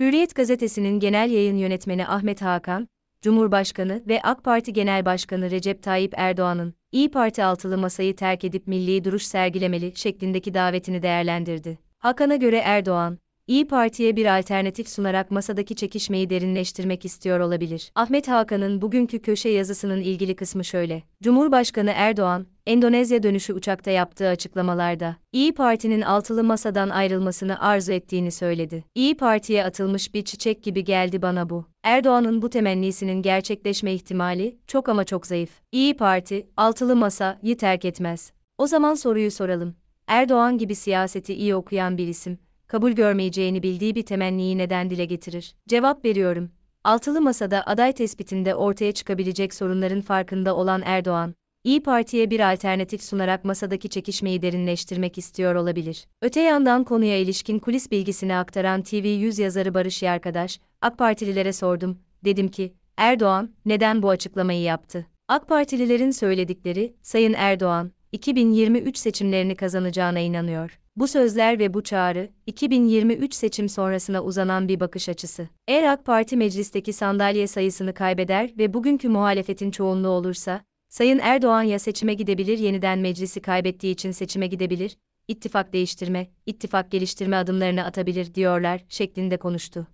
Hürriyet gazetesinin genel yayın yönetmeni Ahmet Hakan, Cumhurbaşkanı ve AK Parti Genel Başkanı Recep Tayyip Erdoğan'ın İyi Parti altılı masayı terk edip milli duruş sergilemeli şeklindeki davetini değerlendirdi. Hakan'a göre Erdoğan, İyi Parti'ye bir alternatif sunarak masadaki çekişmeyi derinleştirmek istiyor olabilir. Ahmet Hakan'ın bugünkü köşe yazısının ilgili kısmı şöyle. Cumhurbaşkanı Erdoğan, Endonezya dönüşü uçakta yaptığı açıklamalarda İyi Parti'nin altılı masadan ayrılmasını arzu ettiğini söyledi. İyi Parti'ye atılmış bir çiçek gibi geldi bana bu. Erdoğan'ın bu temennisinin gerçekleşme ihtimali çok ama çok zayıf. İyi Parti altılı masayı terk etmez. O zaman soruyu soralım. Erdoğan gibi siyaseti iyi okuyan bir isim kabul görmeyeceğini bildiği bir temenniyi neden dile getirir? Cevap veriyorum. Altılı masada aday tespitinde ortaya çıkabilecek sorunların farkında olan Erdoğan, İyi Parti'ye bir alternatif sunarak masadaki çekişmeyi derinleştirmek istiyor olabilir. Öte yandan konuya ilişkin kulis bilgisini aktaran TV100 yazarı Barış Yarkadaş, AK Partililere sordum, dedim ki, Erdoğan, neden bu açıklamayı yaptı? AK Partililerin söyledikleri, Sayın Erdoğan, 2023 seçimlerini kazanacağına inanıyor. Bu sözler ve bu çağrı, 2023 seçim sonrasına uzanan bir bakış açısı. Eğer AK Parti meclisteki sandalye sayısını kaybeder ve bugünkü muhalefetin çoğunluğu olursa, Sayın Erdoğan ya seçime gidebilir yeniden meclisi kaybettiği için seçime gidebilir, ittifak değiştirme, ittifak geliştirme adımlarını atabilir diyorlar şeklinde konuştu.